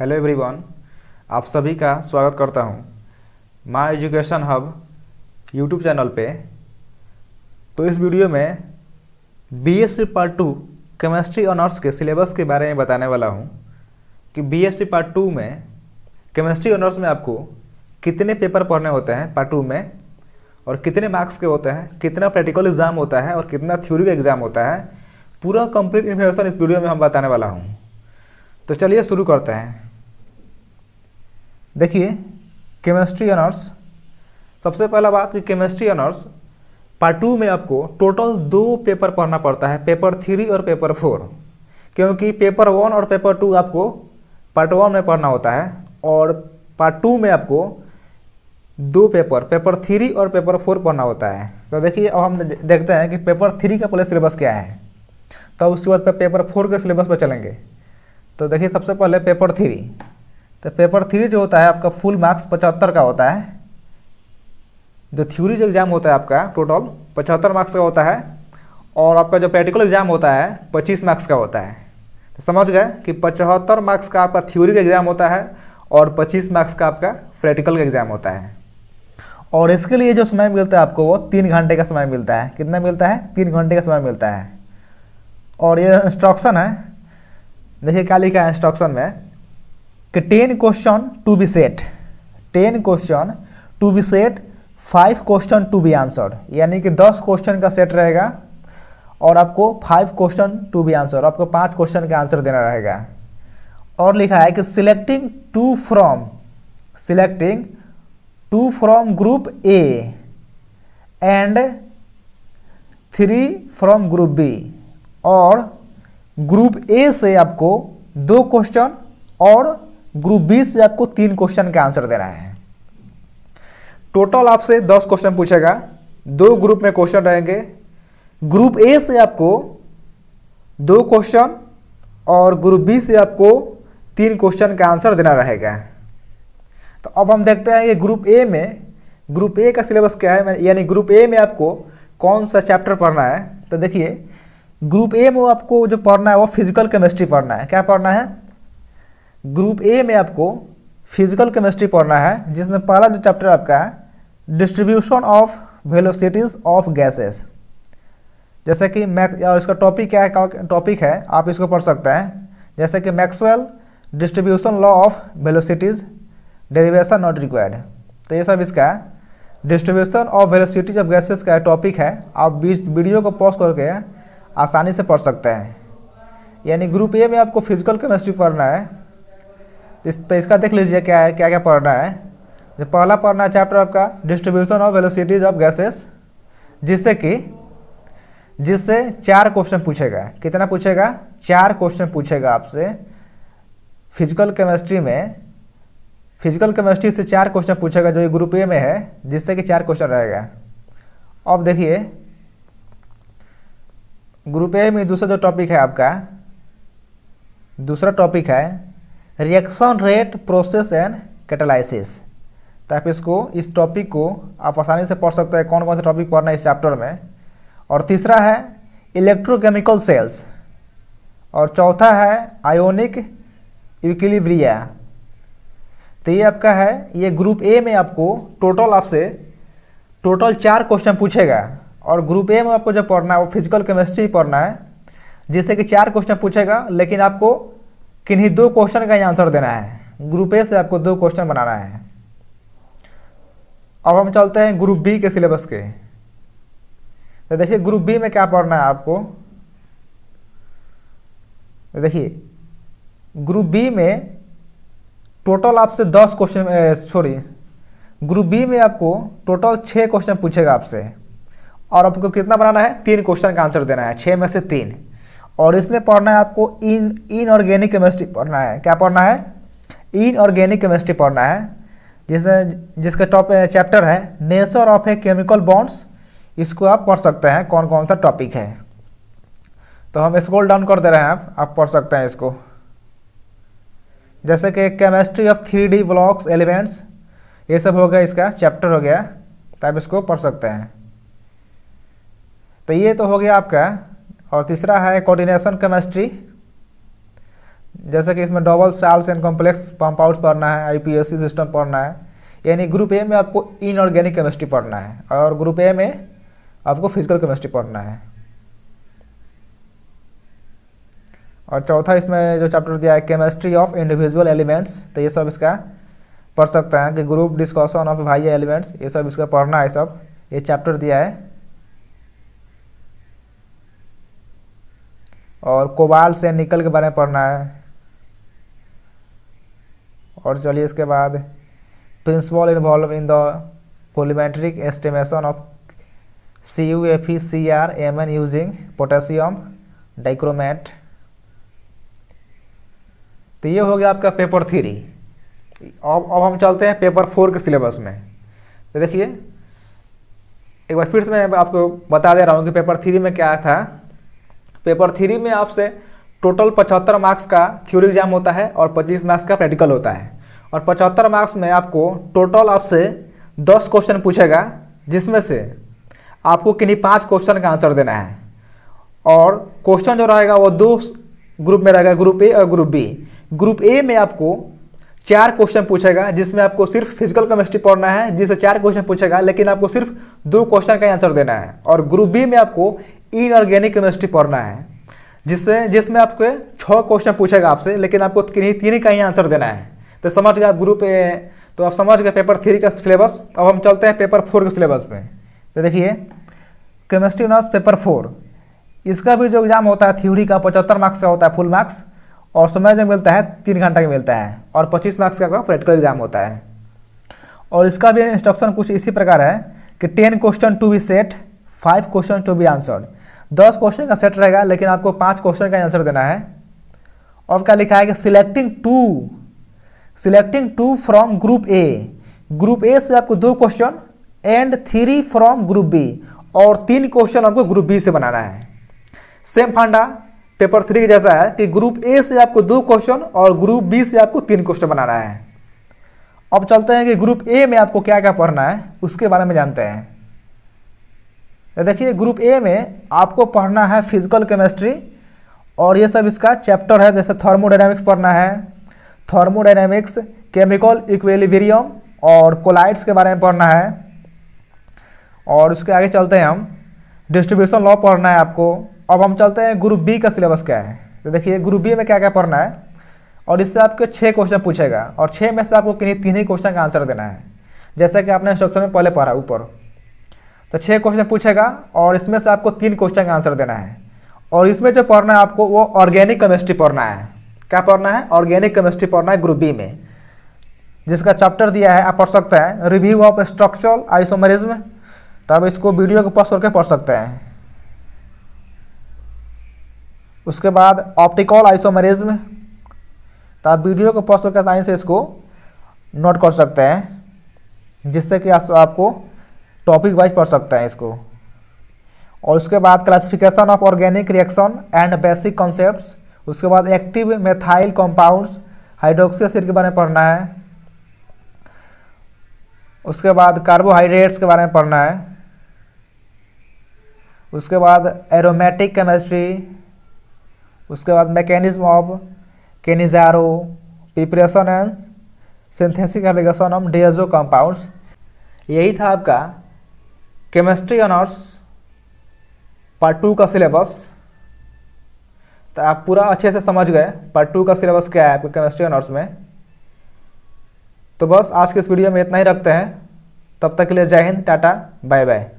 hello everyone आप सभी का स्वागत करता हूं my education hub YouTube channel पे तो इस वीडियो में BSc part two chemistry honours के सिलेबस के बारे में बताने वाला हूं कि बीएससी पार्ट टू में केमिस्ट्री ऑनर्स में आपको कितने पेपर पढ़ने होते हैं पार्ट टू में और कितने मार्क्स के होते हैं कितना प्रैक्टिकल एग्जाम होता है और कितना थ्योरी का एग्जाम होता है पूरा कंप्लीट इन्फॉर्मेशन इस वीडियो में हम बताने वाला हूँ तो चलिए शुरू करते हैं देखिए केमिस्ट्री ऑनर्स सबसे पहला बात कि केमिस्ट्री ऑनर्स पार्ट टू में आपको टोटल दो पेपर पढ़ना पड़ता है पेपर थ्री और पेपर फोर क्योंकि पेपर वन और पेपर टू आपको पार्ट वन में पढ़ना होता है और पार्ट टू में आपको दो पेपर पेपर थ्री और पेपर फोर पढ़ना होता है तो देखिए अब हम देखते हैं कि पेपर थ्री का पहले सिलेबस क्या है तब तो उसके बाद पेपर फोर के सिलेबस पर चलेंगे तो देखिए सबसे पहले पेपर थ्री तो पेपर थ्री जो होता है आपका फुल मार्क्स पचहत्तर का होता है जो थ्योरी जो एग्ज़ाम होता है आपका टोटल पचहत्तर मार्क्स का होता है और आपका जो प्रैक्टिकल एग्ज़ाम होता है पच्चीस मार्क्स का होता है तो समझ गए कि पचहत्तर मार्क्स का आपका थ्योरी का एग्ज़ाम होता है और पच्चीस मार्क्स का आपका प्रैक्टिकल का एग्ज़ाम होता है और इसके लिए जो समय मिलता है आपको वो तीन घंटे का समय मिलता है कितना मिलता है तीन घंटे का समय मिलता है और ये इंस्ट्रक्शन है देखिए क्या लिखा है इंस्ट्रक्शन में कि ten question to be set ten question to be set five question to be answer यानी कि दस क्वेश्चन का सेट रहेगा और आपको five question to be answer आपको पांच क्वेश्चन का आंसर देना रहेगा और लिखा है कि selecting two from selecting two from group A and three from group B और ग्रुप ए से आपको दो क्वेश्चन और ग्रुप बी से आपको तीन क्वेश्चन का आंसर देना है टोटल आपसे दस क्वेश्चन पूछेगा दो ग्रुप में क्वेश्चन रहेंगे ग्रुप ए से आपको दो क्वेश्चन और ग्रुप बी से आपको तीन क्वेश्चन का आंसर देना रहेगा तो अब हम देखते हैं ये ग्रुप ए में ग्रुप ए का सिलेबस क्या है यानी ग्रुप ए में आपको कौन सा चैप्टर पढ़ना है तो देखिए ग्रुप ए में आपको जो पढ़ना है वो फिजिकल केमिस्ट्री पढ़ना है क्या पढ़ना है ग्रुप ए में आपको फिजिकल केमिस्ट्री पढ़ना है जिसमें पहला जो चैप्टर आपका है distribution of velocities of gases जैसे कि मैक और इसका टॉपिक क्या है टॉपिक है आप इसको पढ़ सकते हैं जैसे कि Maxwell distribution law of velocities derivation not required तो ये सब इसका distribution of velocities of gases का टॉपिक है आप बीच वीडियो को पॉज करके आसानी से पढ़ सकते हैं यानी ग्रुप ए में आपको फिजिकल केमिस्ट्री पढ़ना है इस तो इसका देख लीजिए क्या है क्या क्या पढ़ना है जो पहला पढ़ना है चैप्टर आपका distribution of velocities of gases जिससे कि जिससे चार क्वेश्चन पूछेगा कितना पूछेगा चार क्वेश्चन पूछेगा आपसे फिजिकल केमिस्ट्री में फिजिकल केमिस्ट्री से चार क्वेश्चन पूछेगा जो ये ग्रुप ए में है जिससे कि चार क्वेश्चन रहेगा अब देखिए ग्रुप ए में दूसरा जो टॉपिक है आपका दूसरा टॉपिक है reaction rate process and catalysis तो आप इसको इस टॉपिक को आप आसानी से पढ़ सकते हैं कौन कौन से टॉपिक पढ़ना है इस चैप्टर में और तीसरा है इलेक्ट्रोकेमिकल सेल्स और चौथा है आयोनिक यूकिलिब्रिया तो ये आपका है ये ग्रुप ए में आपको टोटल आपसे टोटल चार क्वेश्चन पूछेगा और ग्रुप ए में आपको जो पढ़ना है वो फिजिकल केमिस्ट्री पढ़ना है जिससे कि चार क्वेश्चन पूछेगा लेकिन आपको किन्हीं दो क्वेश्चन का ही आंसर देना है ग्रुप ए से आपको दो क्वेश्चन बनाना है अब हम चलते हैं ग्रुप बी के सिलेबस के तो देखिए ग्रुप बी में क्या पढ़ना है आपको तो देखिए ग्रुप बी में टोटल आपसे दस क्वेश्चन सॉरी ग्रुप बी में आपको टोटल छः क्वेश्चन पूछेगा आपसे और आपको कितना बनाना है तीन क्वेश्चन का आंसर देना है छः में से तीन और इसमें पढ़ना है आपको इन इनऑर्गेनिक केमिस्ट्री पढ़ना है क्या पढ़ना है इनऑर्गेनिक केमिस्ट्री पढ़ना है जिसमें जिसका टॉप चैप्टर है nature of a chemical bonds इसको आप पढ़ सकते हैं कौन कौन सा टॉपिक है तो हम स्क्रोल डाउन कर दे रहे हैं आप आप पढ़ सकते हैं इसको जैसे कि chemistry of three D blocks elements ये सब हो गया इसका चैप्टर हो गया तो आप इसको पढ़ सकते हैं तो ये तो हो गया आपका और तीसरा है कोऑर्डिनेशन केमिस्ट्री जैसे कि इसमें double salts and complex out पढ़ना है आईपीएससी सिस्टम पढ़ना है यानी ग्रुप ए में आपको इनऑर्गेनिक केमिस्ट्री पढ़ना है और ग्रुप ए में आपको फिजिकल केमिस्ट्री पढ़ना है और चौथा इसमें जो चैप्टर दिया है केमिस्ट्री ऑफ इंडिविजुअल एलिमेंट्स तो ये सब इसका पढ़ सकते हैं कि ग्रुप डिस्कशन ऑफ भाई एलिमेंट्स ये सब इसका पढ़ना है सब ये चैप्टर दिया है और कोबाल से निकल के बारे में पढ़ना है और चलिए इसके बाद principle involve in the polymetric estimation of C U F E C R M N using potassium dichromate तो ये हो गया आपका पेपर थ्री अब अब हम चलते हैं पेपर फोर के सिलेबस में तो देखिए एक बार फिर से मैं आपको बता दे रहा हूँ कि पेपर थ्री में क्या था पेपर थ्री में आपसे टोटल पचहत्तर मार्क्स का थ्योरी एग्जाम होता है और पच्चीस मार्क्स का प्रैक्टिकल होता है और पचहत्तर मार्क्स में आपको टोटल आपसे दस क्वेश्चन पूछेगा जिसमें से आपको किन्हीं पाँच क्वेश्चन का आंसर देना है और क्वेश्चन जो रहेगा वो दो ग्रुप में रहेगा ग्रुप ए और ग्रुप बी ग्रुप ए में आपको चार क्वेश्चन पूछेगा जिसमें आपको सिर्फ फिजिकल केमिस्ट्री पढ़ना है जिससे चार क्वेश्चन पूछेगा लेकिन आपको सिर्फ दो क्वेश्चन का आंसर देना है और ग्रुप बी में आपको इनऑर्गेनिक केमिस्ट्री पढ़ना है जिससे जिसमें आपको छः क्वेश्चन पूछेगा आपसे लेकिन आपको किन्हीं तीन ही का ही आंसर देना है तो समझ गए आप ग्रुप ए तो आप समझ गए पेपर थ्री का सिलेबस अब हम चलते हैं पेपर फोर के सिलेबस पे तो देखिए केमिस्ट्री ऑनर्स पेपर फोर इसका भी जो एग्ज़ाम होता है थ्योरी का पचहत्तर मार्क्स का होता है फुल मार्क्स और समय जो मिलता है तीन घंटा का मिलता है और पच्चीस मार्क्स का प्रैक्टिकल एग्जाम होता है और इसका भी इंस्ट्रक्शन कुछ इसी प्रकार है कि ten question to be set five question to be answered दस क्वेश्चन का सेट रहेगा लेकिन आपको पाँच क्वेश्चन का आंसर देना है और क्या लिखा है कि selecting two selecting two from group A group A से आपको दो question and three from group B और तीन क्वेश्चन आपको ग्रुप बी से बनाना है सेम फंडा पेपर थ्री के जैसा है कि ग्रुप ए से आपको दो क्वेश्चन और ग्रुप बी से आपको तीन क्वेश्चन बनाना है अब चलते हैं कि ग्रुप ए में आपको क्या क्या पढ़ना है उसके बारे में जानते हैं देखिए ग्रुप ए में आपको पढ़ना है फिजिकल केमिस्ट्री और ये सब इसका चैप्टर है जैसे थर्मोडाइनमिक्स पढ़ना है थर्मोडाइनमिक्स केमिकल इक्वेलिवेरियम और कोलाइड्स के बारे में पढ़ना है और उसके आगे चलते हैं हम डिस्ट्रीब्यूशन लॉ पढ़ना है आपको अब हम चलते हैं ग्रुप बी का सिलेबस क्या है तो देखिए ग्रुप बी में क्या क्या पढ़ना है और इससे आपके छः क्वेश्चन पूछेगा और छः में से आपको किन्हीं तीन ही क्वेश्चन का आंसर देना है जैसा कि आपने इंस्ट्रक्शन में पहले पढ़ा ऊपर तो छः क्वेश्चन पूछेगा और इसमें से आपको तीन क्वेश्चन का आंसर देना है और इसमें जो पढ़ना है आपको वो ऑर्गेनिक केमिस्ट्री पढ़ना है क्या पढ़ना है ऑर्गेनिक केमिस्ट्री पढ़ना है ग्रुप बी में जिसका चैप्टर दिया है आप पढ़ सकते हैं रिव्यू ऑफ स्ट्रक्चरल आइसोमरिज्म तो आप इसको वीडियो को पॉज करके पढ़ सकते हैं उसके बाद ऑप्टिकल आइसोमरिज्म तो आप वीडियो को पॉज करके साइंस से इसको नोट कर सकते हैं जिससे कि आपको टॉपिक वाइज पढ़ सकते हैं इसको और उसके बाद classification of organic reaction and basic concepts उसके बाद active methyl compounds hydroxy acid के बारे में पढ़ना है उसके बाद कार्बोहाइड्रेट्स के बारे में पढ़ना है उसके बाद एरोमेटिक केमिस्ट्री उसके बाद mechanism of Cannizzaro preparation and synthetic application of diazo compounds यही था आपका केमिस्ट्री ऑनर्स पार्ट टू का सिलेबस तो आप पूरा अच्छे से समझ गए पार्ट टू का सिलेबस क्या है आपके केमिस्ट्री ऑनर्स में तो बस आज के इस वीडियो में इतना ही रखते हैं तब तक के लिए जय हिंद टाटा बाय बाय